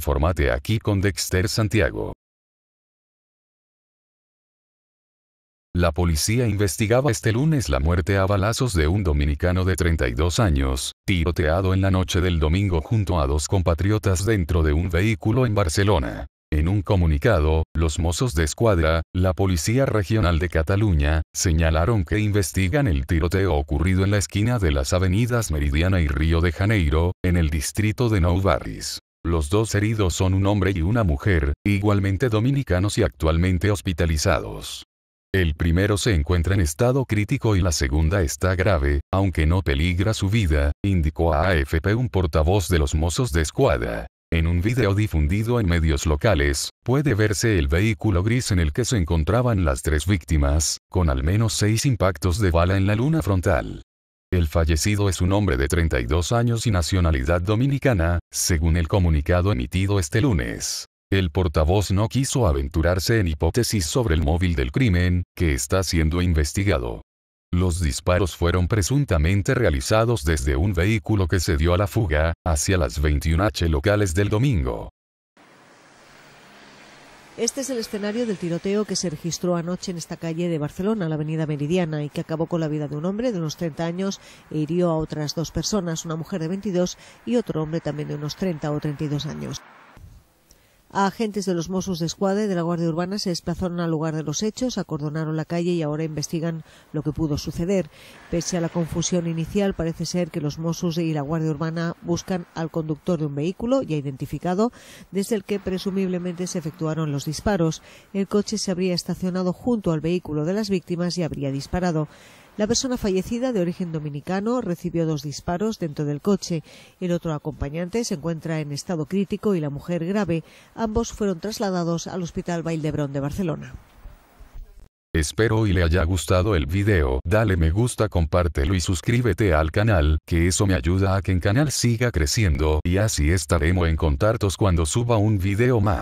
informate aquí con Dexter Santiago. La policía investigaba este lunes la muerte a balazos de un dominicano de 32 años, tiroteado en la noche del domingo junto a dos compatriotas dentro de un vehículo en Barcelona. En un comunicado, los mozos de escuadra, la Policía Regional de Cataluña, señalaron que investigan el tiroteo ocurrido en la esquina de las avenidas Meridiana y Río de Janeiro, en el distrito de Nou Barris. Los dos heridos son un hombre y una mujer, igualmente dominicanos y actualmente hospitalizados. El primero se encuentra en estado crítico y la segunda está grave, aunque no peligra su vida, indicó a AFP un portavoz de los Mozos de Escuadra. En un video difundido en medios locales, puede verse el vehículo gris en el que se encontraban las tres víctimas, con al menos seis impactos de bala en la luna frontal. El fallecido es un hombre de 32 años y nacionalidad dominicana, según el comunicado emitido este lunes. El portavoz no quiso aventurarse en hipótesis sobre el móvil del crimen, que está siendo investigado. Los disparos fueron presuntamente realizados desde un vehículo que se dio a la fuga, hacia las 21H locales del domingo. Este es el escenario del tiroteo que se registró anoche en esta calle de Barcelona, la avenida Meridiana, y que acabó con la vida de un hombre de unos 30 años e hirió a otras dos personas, una mujer de 22 y otro hombre también de unos 30 o 32 años. Agentes de los Mossos de Escuadra y de la Guardia Urbana se desplazaron al lugar de los hechos, acordonaron la calle y ahora investigan lo que pudo suceder. Pese a la confusión inicial, parece ser que los Mossos y la Guardia Urbana buscan al conductor de un vehículo ya identificado, desde el que presumiblemente se efectuaron los disparos. El coche se habría estacionado junto al vehículo de las víctimas y habría disparado. La persona fallecida, de origen dominicano, recibió dos disparos dentro del coche. El otro acompañante se encuentra en estado crítico y la mujer grave. Ambos fueron trasladados al Hospital Baildebrón de Barcelona. Espero y le haya gustado el video, dale me gusta compártelo y suscríbete al canal, que eso me ayuda a que el canal siga creciendo y así estaremos en contactos cuando suba un video más.